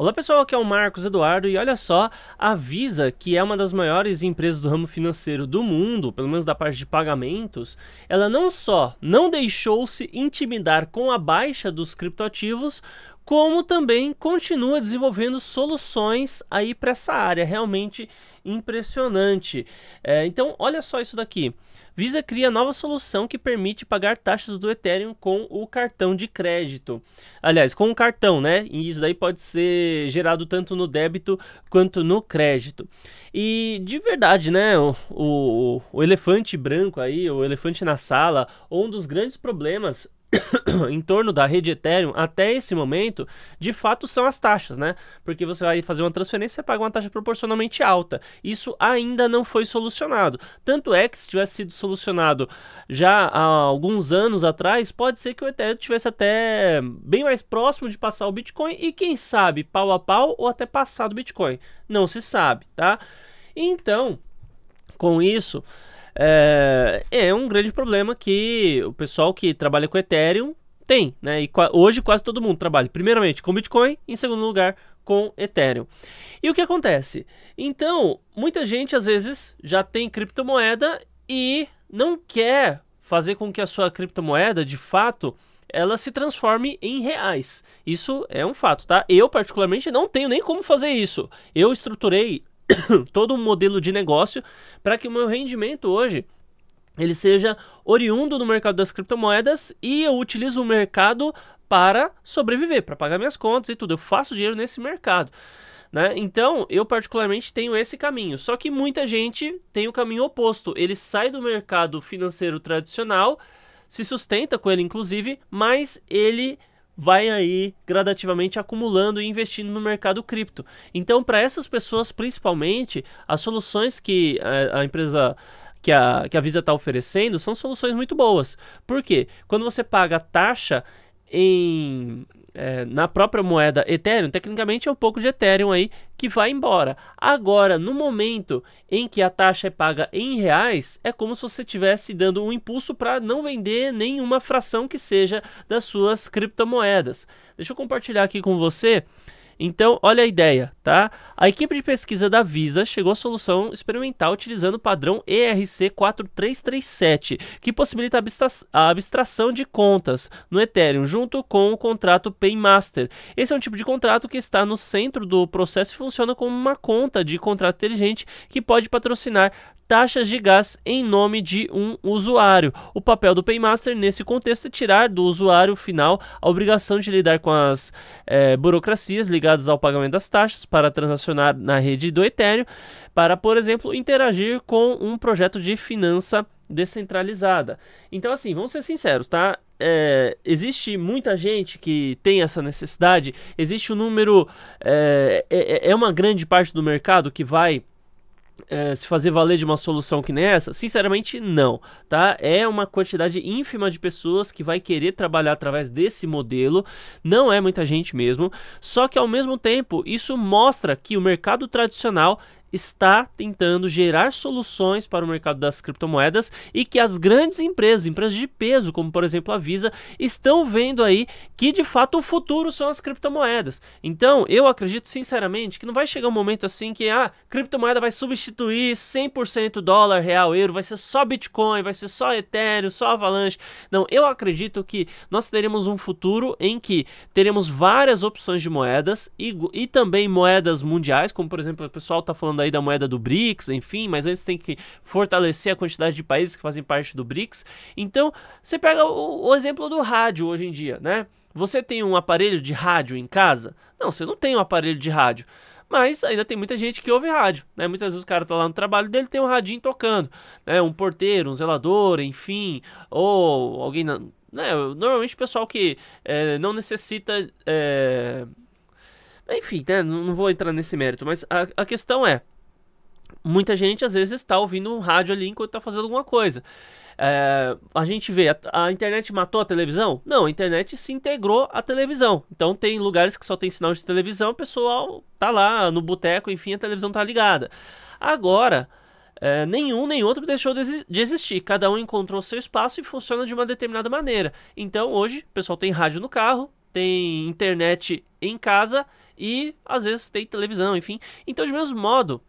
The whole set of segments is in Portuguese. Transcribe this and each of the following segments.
Olá pessoal, aqui é o Marcos Eduardo e olha só, a Visa, que é uma das maiores empresas do ramo financeiro do mundo, pelo menos da parte de pagamentos, ela não só não deixou-se intimidar com a baixa dos criptoativos, como também continua desenvolvendo soluções aí para essa área, realmente impressionante. É, então, olha só isso daqui. Visa cria nova solução que permite pagar taxas do Ethereum com o cartão de crédito. Aliás, com o cartão, né? E isso daí pode ser gerado tanto no débito quanto no crédito. E de verdade, né? O, o, o elefante branco aí, o elefante na sala, um dos grandes problemas em torno da rede Ethereum até esse momento, de fato são as taxas, né? Porque você vai fazer uma transferência e paga uma taxa proporcionalmente alta. Isso ainda não foi solucionado. Tanto é que se tivesse sido solucionado já há alguns anos atrás, pode ser que o Ethereum tivesse até bem mais próximo de passar o Bitcoin e quem sabe pau a pau ou até passar do Bitcoin. Não se sabe, tá? Então, com isso, é, é um grande problema que o pessoal que trabalha com Ethereum tem, né? E hoje quase todo mundo trabalha, primeiramente, com Bitcoin, em segundo lugar, com Ethereum. E o que acontece? Então, muita gente às vezes já tem criptomoeda e não quer fazer com que a sua criptomoeda, de fato, ela se transforme em reais. Isso é um fato, tá? Eu particularmente não tenho nem como fazer isso. Eu estruturei todo um modelo de negócio para que o meu rendimento hoje ele seja oriundo do mercado das criptomoedas e eu utilizo o mercado para sobreviver, para pagar minhas contas e tudo. Eu faço dinheiro nesse mercado. Né? Então, eu particularmente tenho esse caminho. Só que muita gente tem o caminho oposto. Ele sai do mercado financeiro tradicional, se sustenta com ele, inclusive, mas ele vai aí gradativamente acumulando e investindo no mercado cripto. Então, para essas pessoas, principalmente, as soluções que a, eh, a empresa que a, que a Visa está oferecendo são soluções muito boas. Por quê? Quando você paga taxa, em é, na própria moeda Ethereum, tecnicamente é um pouco de Ethereum aí que vai embora. Agora, no momento em que a taxa é paga em reais, é como se você estivesse dando um impulso para não vender nenhuma fração que seja das suas criptomoedas. Deixa eu compartilhar aqui com você então, olha a ideia, tá? A equipe de pesquisa da Visa chegou à solução experimental utilizando o padrão ERC 4337, que possibilita a, abstra a abstração de contas no Ethereum junto com o contrato Paymaster. Esse é um tipo de contrato que está no centro do processo e funciona como uma conta de contrato inteligente que pode patrocinar taxas de gás em nome de um usuário. O papel do Paymaster nesse contexto é tirar do usuário final a obrigação de lidar com as eh, burocracias ligadas ao pagamento das taxas para transacionar na rede do Ethereum, para, por exemplo, interagir com um projeto de finança descentralizada. Então, assim, vamos ser sinceros, tá? É, existe muita gente que tem essa necessidade, existe um número, eh, é, é, é uma grande parte do mercado que vai é, se fazer valer de uma solução que nessa? Sinceramente, não, tá? É uma quantidade ínfima de pessoas que vai querer trabalhar através desse modelo, não é muita gente mesmo, só que ao mesmo tempo isso mostra que o mercado tradicional está tentando gerar soluções para o mercado das criptomoedas e que as grandes empresas, empresas de peso, como por exemplo a Visa, estão vendo aí que de fato o futuro são as criptomoedas. Então, eu acredito sinceramente que não vai chegar um momento assim que a ah, criptomoeda vai substituir 100% dólar, real, euro, vai ser só Bitcoin, vai ser só Ethereum, só Avalanche. Não, eu acredito que nós teremos um futuro em que teremos várias opções de moedas e, e também moedas mundiais, como por exemplo o pessoal está falando falando aí da moeda do BRICS, enfim, mas antes tem que fortalecer a quantidade de países que fazem parte do BRICS. Então, você pega o, o exemplo do rádio hoje em dia, né? Você tem um aparelho de rádio em casa? Não, você não tem um aparelho de rádio. Mas ainda tem muita gente que ouve rádio, né? Muitas vezes o cara tá lá no trabalho dele tem um radinho tocando, né? Um porteiro, um zelador, enfim, ou alguém na, né? Normalmente o pessoal que é, não necessita. É... Enfim, né? não, vou entrar nesse mérito, mas a, a questão é muita gente às vezes está ouvindo um rádio ali enquanto está fazendo alguma coisa. É, a gente vê, a, a, internet matou a televisão? Não, a internet se integrou à televisão. Então tem lugares que só tem sinal de televisão, o pessoal tá lá no boteco, enfim, a televisão tá ligada. Agora, é, nenhum nem outro deixou de, de existir. Cada um encontrou seu espaço e funciona de uma determinada maneira. Então hoje, o pessoal tem rádio no carro, tem internet em casa e às vezes tem televisão, enfim. Então, de mesmo modo,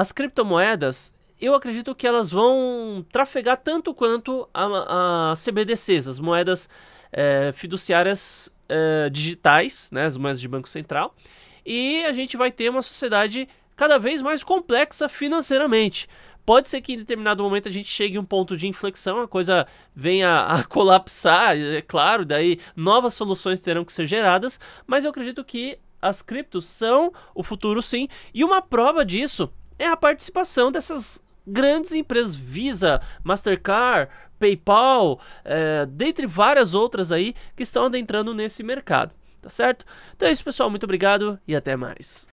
as criptomoedas, eu acredito que elas vão trafegar tanto quanto as CBDCs, as moedas é, fiduciárias é, digitais, né, as moedas de Banco Central. E a gente vai ter uma sociedade cada vez mais complexa financeiramente. Pode ser que em determinado momento a gente chegue a um ponto de inflexão, a coisa venha a colapsar, é claro, daí novas soluções terão que ser geradas, mas eu acredito que as criptos são o futuro sim, e uma prova disso é a participação dessas grandes empresas, Visa, Mastercard, PayPal, é, dentre várias outras aí que estão adentrando nesse mercado, tá certo? Então é isso, pessoal. Muito obrigado e até mais.